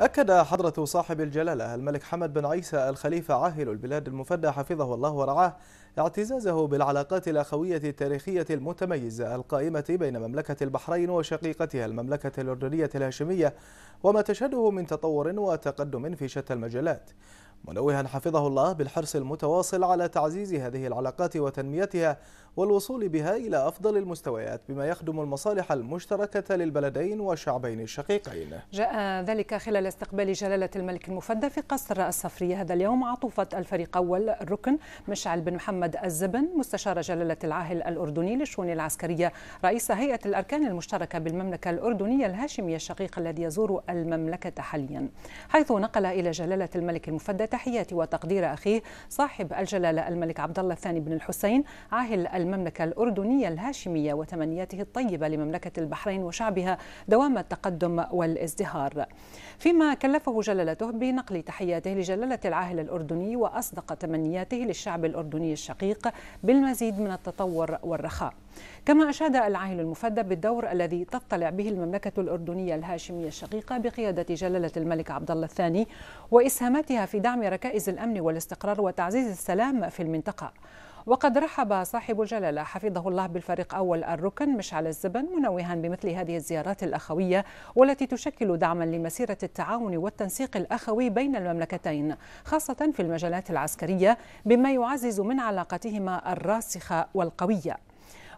أكد حضرة صاحب الجلالة الملك حمد بن عيسى الخليفة عاهل البلاد المفدى حفظه الله ورعاه اعتزازه بالعلاقات الأخوية التاريخية المتميزة القائمة بين مملكة البحرين وشقيقتها المملكة الأردنية الهاشمية وما تشهده من تطور وتقدم في شتى المجالات منوها حفظه الله بالحرص المتواصل على تعزيز هذه العلاقات وتنميتها والوصول بها إلى أفضل المستويات بما يخدم المصالح المشتركة للبلدين والشعبين الشقيقين جاء ذلك خلال استقبال جلالة الملك المفدى في قصر الصفرية هذا اليوم عطوفة الفريق أول الركن مشعل بن محمد الزبن مستشار جلالة العاهل الأردني للشؤون العسكرية رئيس هيئة الأركان المشتركة بالمملكة الأردنية الهاشمية الشقيق الذي يزور المملكة حاليا حيث نقل إلى جلالة الملك المفدى تحيات وتقدير أخيه صاحب الجلالة الملك عبد الله الثاني بن الحسين عاهل المملكة الأردنية الهاشمية وتمنياته الطيبة لمملكة البحرين وشعبها دوام التقدم والازدهار فيما كلفه جلالته بنقل تحياته لجلالة العاهل الأردني وأصدق تمنياته للشعب الأردني الشقيق بالمزيد من التطور والرخاء كما أشاد العاهل المفدى بالدور الذي تطلع به المملكة الأردنية الهاشمية الشقيقة بقيادة جلالة الملك عبد الله الثاني وإسهاماتها في دعم ركائز الأمن والاستقرار وتعزيز السلام في المنطقة وقد رحب صاحب الجلالة حفظه الله بالفريق أول الركن مشعل الزبن منوها بمثل هذه الزيارات الأخوية والتي تشكل دعما لمسيرة التعاون والتنسيق الأخوي بين المملكتين خاصة في المجالات العسكرية بما يعزز من علاقتهما الراسخة والقوية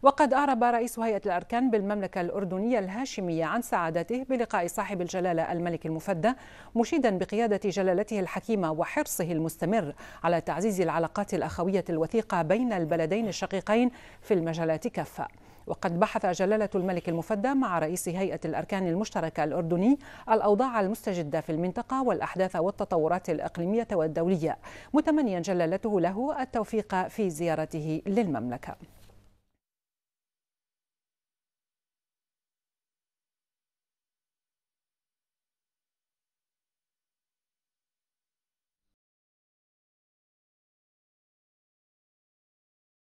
وقد أعرب رئيس هيئة الأركان بالمملكة الأردنية الهاشمية عن سعادته بلقاء صاحب الجلالة الملك المفدى مشيدا بقيادة جلالته الحكيمة وحرصه المستمر على تعزيز العلاقات الأخوية الوثيقة بين البلدين الشقيقين في المجالات كافة وقد بحث جلالة الملك المفدى مع رئيس هيئة الأركان المشتركة الأردني الأوضاع المستجدة في المنطقة والأحداث والتطورات الإقليمية والدولية متمنيا جلالته له التوفيق في زيارته للمملكة